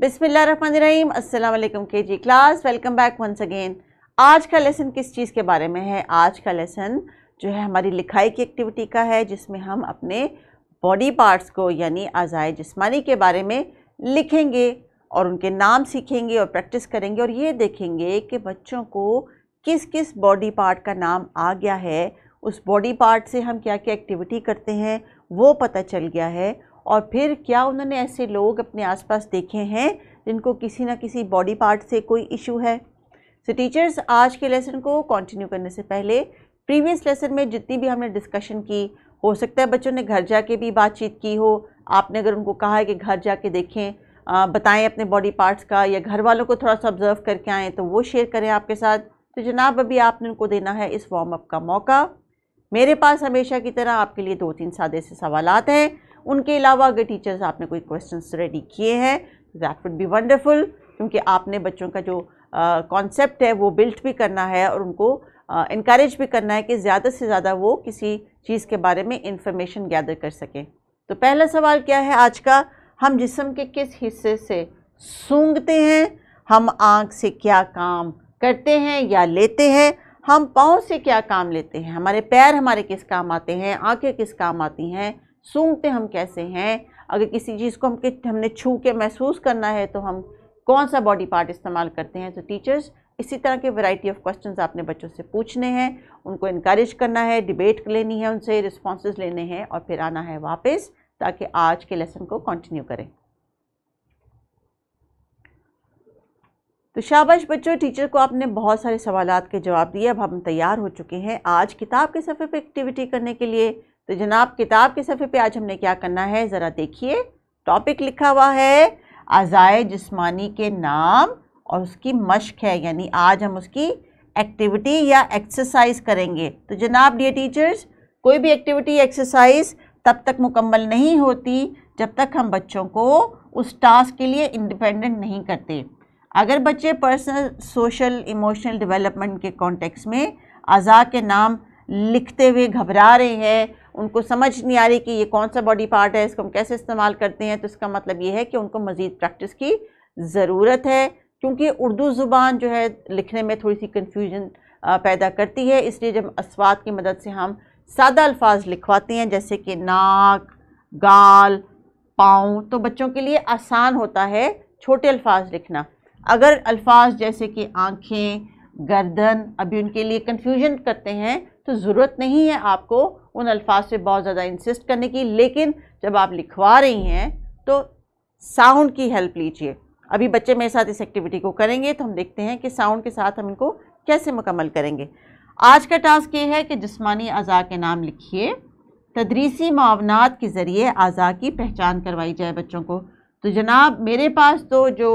बिसमीम अल्लाम K G class welcome back once again आज का लेसन किस चीज़ के बारे में है आज का लेसन जो है हमारी लिखाई की एक्टिविटी का है जिसमें हम अपने बॉडी पार्ट्स को यानी आज़ाए जिस्मानी के बारे में लिखेंगे और उनके नाम सीखेंगे और प्रैक्टिस करेंगे और ये देखेंगे कि बच्चों को किस किस बॉडी पार्ट का नाम आ गया है उस बॉडी पार्ट से हम क्या क्या एक्टिविटी करते हैं वो पता चल गया है और फिर क्या उन्होंने ऐसे लोग अपने आसपास देखे हैं जिनको किसी ना किसी बॉडी पार्ट से कोई इशू है सो so, टीचर्स आज के लेसन को कंटिन्यू करने से पहले प्रीवियस लेसन में जितनी भी हमने डिस्कशन की हो सकता है बच्चों ने घर जाके भी बातचीत की हो आपने अगर उनको कहा है कि घर जाके देखें आ, बताएं अपने बॉडी पार्ट्स का या घर वालों को थोड़ा सा ऑब्जर्व करके आएँ तो वो शेयर करें आपके साथ तो जनाब अभी आपने उनको देना है इस वार्म अप का मौका मेरे पास हमेशा की तरह आपके लिए दो तीन सादे से सवाल हैं उनके अलावा अगर टीचर्स आपने कोई क्वेश्चन रेडी किए हैं दैट वुड बी वंडरफुल क्योंकि आपने बच्चों का जो कॉन्सेप्ट है वो बिल्ट भी करना है और उनको इनक्रेज uh, भी करना है कि ज़्यादा से ज़्यादा वो किसी चीज़ के बारे में इंफॉर्मेशन गैदर कर सकें तो पहला सवाल क्या है आज का हम जिसम के किस हिस्से से सूंघते हैं हम आँख से क्या काम करते हैं या लेते हैं हम पाँव से क्या काम लेते हैं हमारे पैर हमारे किस काम आते हैं आंखें किस काम आती हैं सूंघते हम कैसे हैं अगर किसी चीज़ को हम हमने छू के महसूस करना है तो हम कौन सा बॉडी पार्ट इस्तेमाल करते हैं तो टीचर्स इसी तरह के वैरायटी ऑफ क्वेश्चंस आपने बच्चों से पूछने हैं उनको इनक्रेज करना है डिबेट लेनी है उनसे रिस्पॉन्स लेने हैं और फिर आना है वापस ताकि आज के लेसन को कंटिन्यू करें तो शाबाश बच्चों टीचर को आपने बहुत सारे सवाल के जवाब दिए अब हम तैयार हो चुके हैं आज किताब के सफ़े पर एक्टिविटी करने के लिए तो जनाब किताब के सफ़े पे आज हमने क्या करना है ज़रा देखिए टॉपिक लिखा हुआ है अजाय जिस्मानी के नाम और उसकी मश्क है यानी आज हम उसकी एक्टिविटी या एक्सरसाइज करेंगे तो जनाब डे टीचर्स कोई भी एक्टिविटी एक्सरसाइज तब तक मुकम्मल नहीं होती जब तक हम बच्चों को उस टास्क के लिए इंडिपेंडेंट नहीं करते अगर बच्चे पर्सनल सोशल इमोशनल डेवलपमेंट के कॉन्टेक्स्ट में अज़ा के नाम लिखते हुए घबरा रहे हैं उनको समझ नहीं आ रही कि ये कौन सा बॉडी पार्ट है इसको हम कैसे इस्तेमाल करते हैं तो इसका मतलब ये है कि उनको मज़ीद प्रैक्टिस की ज़रूरत है क्योंकि उर्दू ज़ुबान जो है लिखने में थोड़ी सी कन्फ्यूजन पैदा करती है इसलिए जब असवाद की मदद से हम सादा अल्फाज लिखवाते हैं जैसे कि नाक गाल पाँव तो बच्चों के लिए आसान होता है छोटे अल्फाज लिखना अगर अल्फाज जैसे कि आँखें गर्दन अभी उनके लिए कन्फ्यूजन करते हैं तो ज़रूरत नहीं है आपको उन अल्फाज पे बहुत ज़्यादा इंसिस्ट करने की लेकिन जब आप लिखवा रही हैं तो साउंड की हेल्प लीजिए अभी बच्चे मेरे साथ इस एक्टिविटी को करेंगे तो हम देखते हैं कि साउंड के साथ हम इनको कैसे मुकम्मल करेंगे आज का टास्क ये है कि जिसमानी अज़ा के नाम लिखिए तदरीसी मावनात के ज़रिए अज़ा की पहचान करवाई जाए बच्चों को तो जनाब मेरे पास तो जो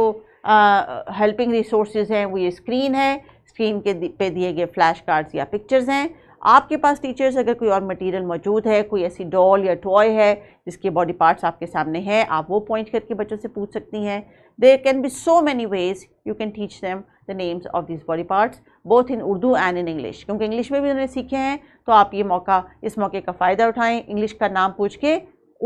हेल्पिंग रिसोर्सेज हैं वो ये स्क्रीन है स्क्रीन के पे दिए गए फ्लैश कार्ड्स या पिक्चर्स हैं आपके पास टीचर्स अगर कोई और मटेरियल मौजूद है कोई ऐसी डॉल या टॉय है जिसके बॉडी पार्ट्स आपके सामने हैं आप वो पॉइंट करके बच्चों से पूछ सकती हैं there can be so many ways you can teach them the names of this body parts both in Urdu and in English क्योंकि इंग्लिश में भी उन्होंने सीखे हैं तो आप ये मौका इस मौके का फ़ायदा उठाएँ इंग्लिश का नाम पूछ के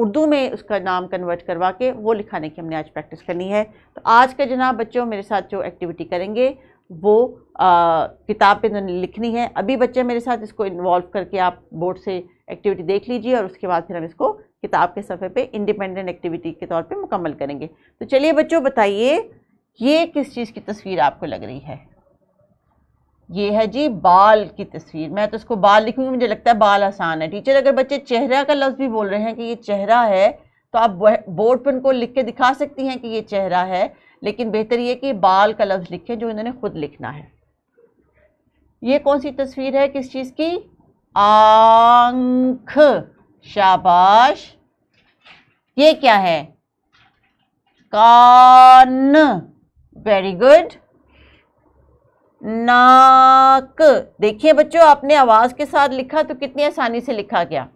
उर्दू में उसका नाम कन्वर्ट करवा के वो लिखाने की हमने आज प्रैक्टिस करनी है तो आज का जनाब बच्चों मेरे साथ जो एक्टिविटी करेंगे वो किताब पे लिखनी है अभी बच्चे मेरे साथ इसको इन्वॉल्व करके आप बोर्ड से एक्टिविटी देख लीजिए और उसके बाद फिर हम इसको किताब के सफ़े पे इंडिपेंडेंट एक्टिविटी के तौर पे मुकम्मल करेंगे तो चलिए बच्चों बताइए ये किस चीज़ की तस्वीर आपको लग रही है ये है जी बाल की तस्वीर मैं तो इसको बाल लिखूँगी मुझे लगता है बाल आसान है टीचर अगर बच्चे चेहरा का लफ्ज़ भी बोल रहे हैं कि ये चेहरा है तो आप बोर्ड पर उनको लिख के दिखा सकती हैं कि ये चेहरा है लेकिन बेहतर ये कि बाल का लफ्ज़ लिखें जो इन्होंने खुद लिखना है ये कौन सी तस्वीर है किस चीज़ की आंख शाबाश ये क्या है कान वेरी गुड नाक देखिए बच्चों आपने आवाज़ के साथ लिखा तो कितनी आसानी से लिखा गया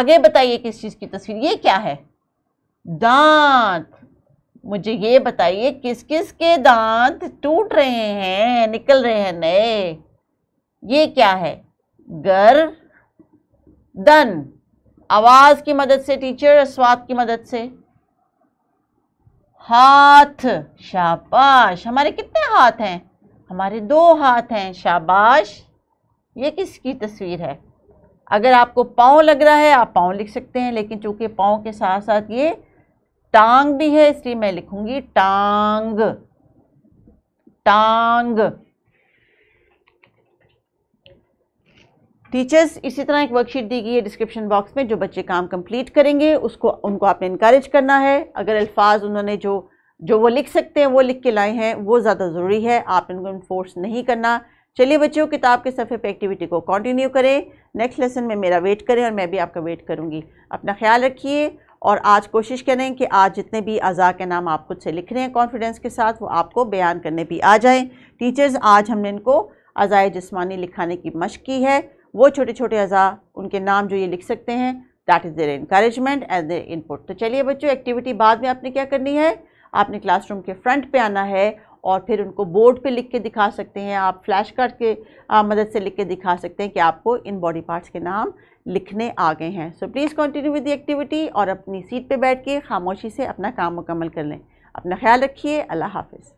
आगे बताइए किस चीज़ की तस्वीर ये क्या है दांत मुझे ये बताइए किस किस के दांत टूट रहे हैं निकल रहे हैं नए ये क्या है दन आवाज की मदद से टीचर स्वाद की मदद से हाथ शाबाश हमारे कितने हाथ हैं हमारे दो हाथ हैं शाबाश ये किसकी तस्वीर है अगर आपको पाँव लग रहा है आप पाँव लिख सकते हैं लेकिन चूंकि पाँव के साथ साथ ये टांग भी है इसलिए मैं लिखूंगी टांग टांग टीचर्स इसी तरह एक वर्कशीट दी गई है डिस्क्रिप्शन बॉक्स में जो बच्चे काम कंप्लीट करेंगे उसको उनको आपने इनक्रेज करना है अगर अल्फाज उन्होंने जो जो वो लिख सकते हैं वो लिख के लाए हैं वो ज़्यादा ज़रूरी है आपने उनको इन्फोर्स नहीं करना चलिए बच्चों किताब के सफ़े पे एक्टिविटी को कंटिन्यू करें नेक्स्ट लेसन में मेरा वेट करें और मैं भी आपका वेट करूँगी अपना ख्याल रखिए और आज कोशिश करें कि आज जितने भी अज़ा के नाम आप खुद से लिख रहे हैं कॉन्फिडेंस के साथ वो आपको बयान करने भी आ जाएं टीचर्स आज हमने इनको अज़ाए जिस्मानी लिखाने की मश की है वो छोटे छोटे अज़ा उनके नाम जो ये लिख सकते हैं that is their encouragement and their input तो चलिए बच्चों एक्टिविटी बाद में आपने क्या करनी है आपने क्लासरूम के फ्रंट पे आना है और फिर उनको बोर्ड पे लिख के दिखा सकते हैं आप फ्लैश कार्ड के आ, मदद से लिख के दिखा सकते हैं कि आपको इन बॉडी पार्ट्स के नाम लिखने आ गए हैं so please continue with the activity और अपनी सीट पे बैठ के खामोशी से अपना काम मुकम्मल कर लें अपना ख्याल रखिए अल्लाह हाफिज़